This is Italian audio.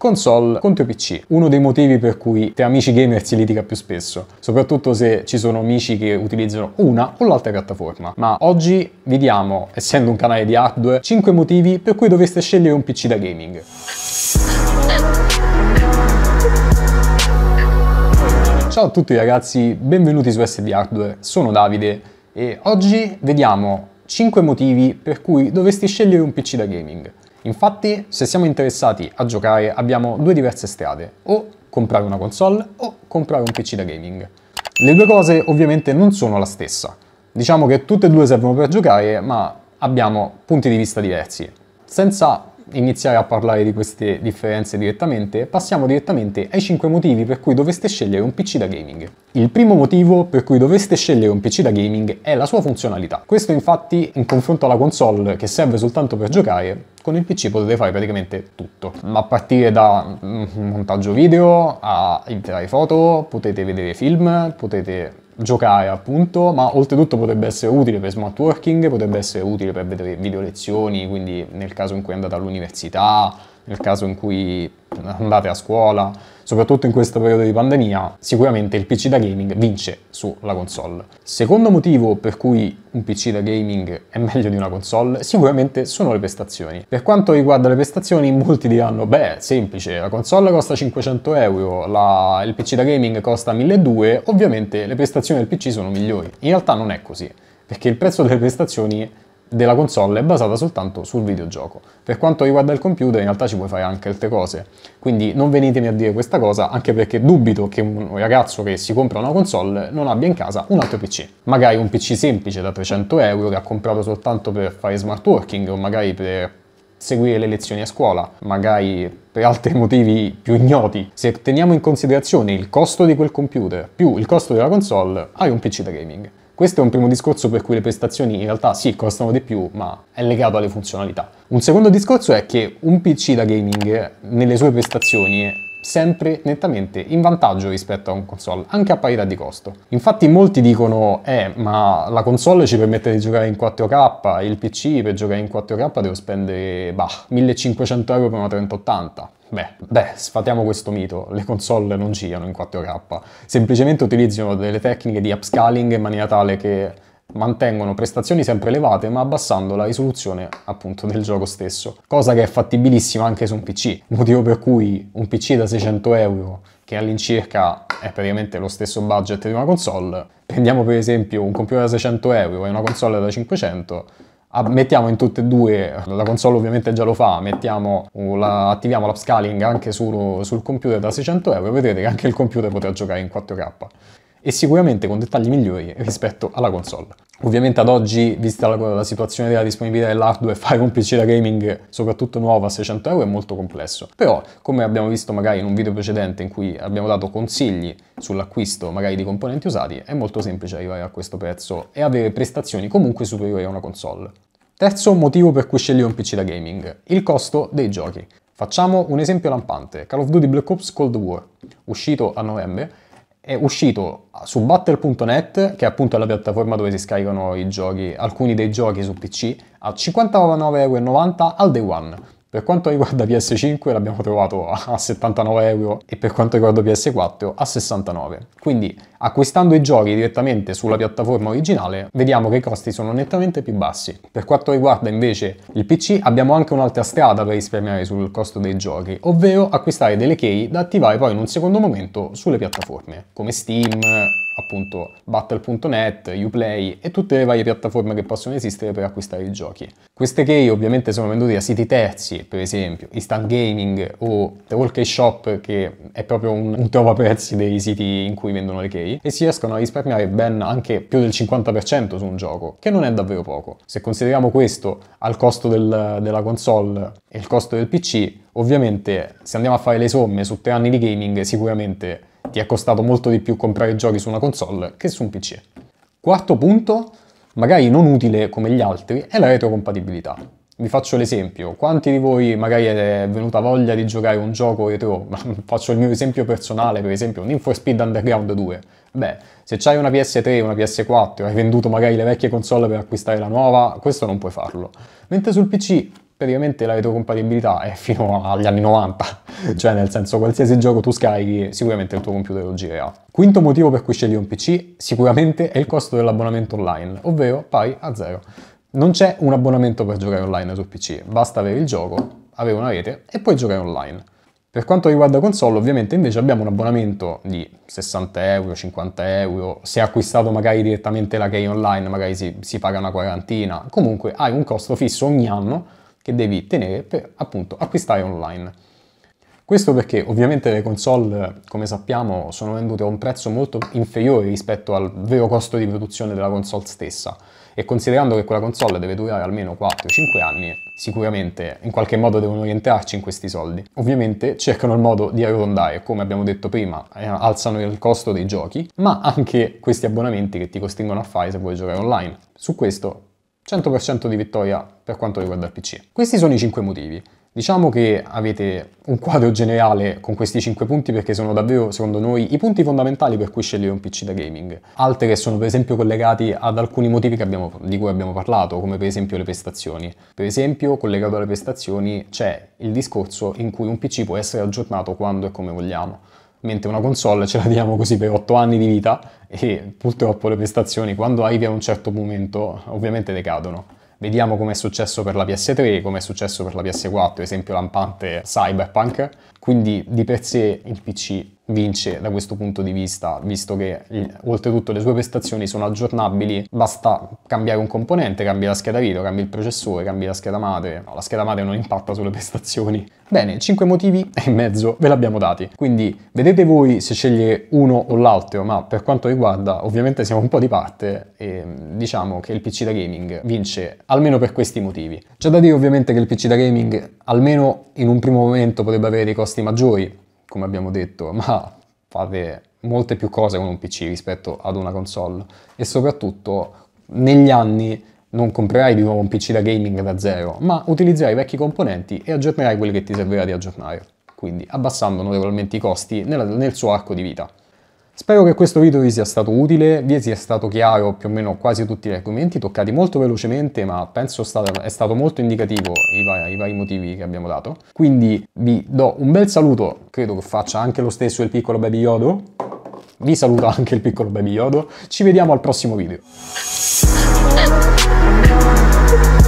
console contro PC. Uno dei motivi per cui tra amici gamer si litiga più spesso, soprattutto se ci sono amici che utilizzano una o l'altra piattaforma. Ma oggi vi diamo, essendo un canale di hardware, 5 motivi per cui dovreste scegliere un PC da gaming. Ciao a tutti ragazzi, benvenuti su SD Hardware, sono Davide e oggi vediamo 5 motivi per cui dovresti scegliere un PC da gaming. Infatti, se siamo interessati a giocare, abbiamo due diverse strade, o comprare una console o comprare un PC da gaming. Le due cose ovviamente non sono la stessa. Diciamo che tutte e due servono per giocare, ma abbiamo punti di vista diversi, senza iniziare a parlare di queste differenze direttamente, passiamo direttamente ai 5 motivi per cui dovreste scegliere un PC da gaming. Il primo motivo per cui dovreste scegliere un PC da gaming è la sua funzionalità. Questo infatti in confronto alla console che serve soltanto per giocare con il PC potete fare praticamente tutto, a partire da mm, montaggio video a editare foto, potete vedere film, potete giocare appunto, ma oltretutto potrebbe essere utile per smart working, potrebbe essere utile per vedere video lezioni, quindi nel caso in cui andate all'università, nel caso in cui andate a scuola, soprattutto in questo periodo di pandemia, sicuramente il PC da gaming vince sulla console. Secondo motivo per cui un PC da gaming è meglio di una console, sicuramente sono le prestazioni. Per quanto riguarda le prestazioni, molti diranno, beh, semplice, la console costa 500 euro, la... il PC da gaming costa 1200, ovviamente le prestazioni del PC sono migliori. In realtà non è così, perché il prezzo delle prestazioni della console è basata soltanto sul videogioco. Per quanto riguarda il computer in realtà ci puoi fare anche altre cose, quindi non venitemi a dire questa cosa anche perché dubito che un ragazzo che si compra una console non abbia in casa un altro PC. Magari un PC semplice da 300 euro che ha comprato soltanto per fare smart working o magari per seguire le lezioni a scuola, magari per altri motivi più ignoti. Se teniamo in considerazione il costo di quel computer più il costo della console, hai un PC da gaming. Questo è un primo discorso per cui le prestazioni in realtà sì costano di più, ma è legato alle funzionalità. Un secondo discorso è che un PC da gaming nelle sue prestazioni è sempre nettamente in vantaggio rispetto a un console, anche a parità di costo. Infatti molti dicono, eh, ma la console ci permette di giocare in 4K, il PC per giocare in 4K devo spendere, bah, 1500 euro per una 3080. Beh, beh, sfatiamo questo mito, le console non girano in 4K, semplicemente utilizzano delle tecniche di upscaling in maniera tale che mantengono prestazioni sempre elevate ma abbassando la risoluzione appunto del gioco stesso, cosa che è fattibilissima anche su un PC, motivo per cui un PC da 600 euro che all'incirca è praticamente lo stesso budget di una console, prendiamo per esempio un computer da 600 euro e una console da 500 Ah, mettiamo in tutte e due, la console ovviamente già lo fa, mettiamo, uh, la, attiviamo l'upscaling anche su, sul computer da 600 euro, vedrete che anche il computer potrà giocare in 4K e sicuramente con dettagli migliori rispetto alla console. Ovviamente ad oggi, vista la, la situazione della disponibilità dell'hardware, fare un PC da gaming, soprattutto nuovo a 600 euro, è molto complesso. Però, come abbiamo visto magari in un video precedente in cui abbiamo dato consigli sull'acquisto magari di componenti usati, è molto semplice arrivare a questo prezzo e avere prestazioni comunque superiori a una console. Terzo motivo per cui scegliere un PC da gaming, il costo dei giochi. Facciamo un esempio lampante, Call of Duty Black Ops Cold War, uscito a novembre, è uscito su Battle.net, che è appunto la piattaforma dove si scaricano i giochi, alcuni dei giochi su PC, a 59,90€ al day one. Per quanto riguarda PS5 l'abbiamo trovato a 79 euro e per quanto riguarda PS4 a 69. Quindi acquistando i giochi direttamente sulla piattaforma originale vediamo che i costi sono nettamente più bassi. Per quanto riguarda invece il PC abbiamo anche un'altra strada per risparmiare sul costo dei giochi, ovvero acquistare delle key da attivare poi in un secondo momento sulle piattaforme come Steam, appunto battle.net, Uplay e tutte le varie piattaforme che possono esistere per acquistare i giochi. Queste key ovviamente sono vendute a siti terzi per esempio, Instant Gaming o The Walk Shop, che è proprio un, un trovaprezzi dei siti in cui vendono le key, e si riescono a risparmiare ben anche più del 50% su un gioco, che non è davvero poco. Se consideriamo questo al costo del, della console e il costo del PC, ovviamente se andiamo a fare le somme su tre anni di gaming, sicuramente ti è costato molto di più comprare giochi su una console che su un PC. Quarto punto, magari non utile come gli altri, è la retrocompatibilità vi faccio l'esempio, quanti di voi magari è venuta voglia di giocare un gioco retro? faccio il mio esempio personale, per esempio, un Info Speed Underground 2. Beh, se hai una PS3, una PS4, hai venduto magari le vecchie console per acquistare la nuova, questo non puoi farlo. Mentre sul PC praticamente la retrocompatibilità è fino agli anni 90, cioè nel senso qualsiasi gioco tu scarichi sicuramente il tuo computer lo girerà. Quinto motivo per cui scegli un PC sicuramente è il costo dell'abbonamento online, ovvero pari a zero. Non c'è un abbonamento per giocare online sul PC, basta avere il gioco, avere una rete e poi giocare online. Per quanto riguarda console, ovviamente invece abbiamo un abbonamento di 60 euro, 50 euro, se hai acquistato magari direttamente la key online magari si, si paga una quarantina, comunque hai un costo fisso ogni anno che devi tenere per appunto acquistare online. Questo perché ovviamente le console, come sappiamo, sono vendute a un prezzo molto inferiore rispetto al vero costo di produzione della console stessa e considerando che quella console deve durare almeno 4-5 anni, sicuramente in qualche modo devono rientrarci in questi soldi. Ovviamente cercano il modo di arrondare, come abbiamo detto prima, eh, alzano il costo dei giochi, ma anche questi abbonamenti che ti costringono a fare se vuoi giocare online. Su questo 100% di vittoria per quanto riguarda il PC. Questi sono i 5 motivi. Diciamo che avete un quadro generale con questi 5 punti perché sono davvero, secondo noi, i punti fondamentali per cui scegliere un PC da gaming. Altri che sono per esempio collegati ad alcuni motivi abbiamo, di cui abbiamo parlato, come per esempio le prestazioni. Per esempio, collegato alle prestazioni c'è il discorso in cui un PC può essere aggiornato quando e come vogliamo mentre una console ce la diamo così per 8 anni di vita e purtroppo le prestazioni quando arrivi a un certo momento ovviamente decadono. Vediamo come è successo per la PS3, come è successo per la PS4, esempio lampante Cyberpunk. Quindi di per sé il PC vince da questo punto di vista, visto che eh, oltretutto le sue prestazioni sono aggiornabili, basta cambiare un componente, cambi la scheda video, cambi il processore, cambi la scheda madre, no, la scheda madre non impatta sulle prestazioni. Bene, 5 motivi e mezzo ve l'abbiamo dati, quindi vedete voi se scegliere uno o l'altro, ma per quanto riguarda ovviamente siamo un po' di parte e diciamo che il PC da gaming vince almeno per questi motivi. C'è da dire ovviamente che il PC da gaming almeno in un primo momento potrebbe avere dei costi maggiori, come abbiamo detto, ma fate molte più cose con un PC rispetto ad una console e soprattutto negli anni non comprerai di nuovo un PC da gaming da zero, ma utilizzerai i vecchi componenti e aggiornerai quelli che ti servirà di aggiornare, quindi abbassando notevolmente i costi nel suo arco di vita. Spero che questo video vi sia stato utile, vi sia stato chiaro più o meno quasi tutti gli argomenti toccati molto velocemente ma penso è stato molto indicativo i vari, i vari motivi che abbiamo dato. Quindi vi do un bel saluto, credo che faccia anche lo stesso il piccolo baby Yodo. Vi saluto anche il piccolo baby Yodo, ci vediamo al prossimo video.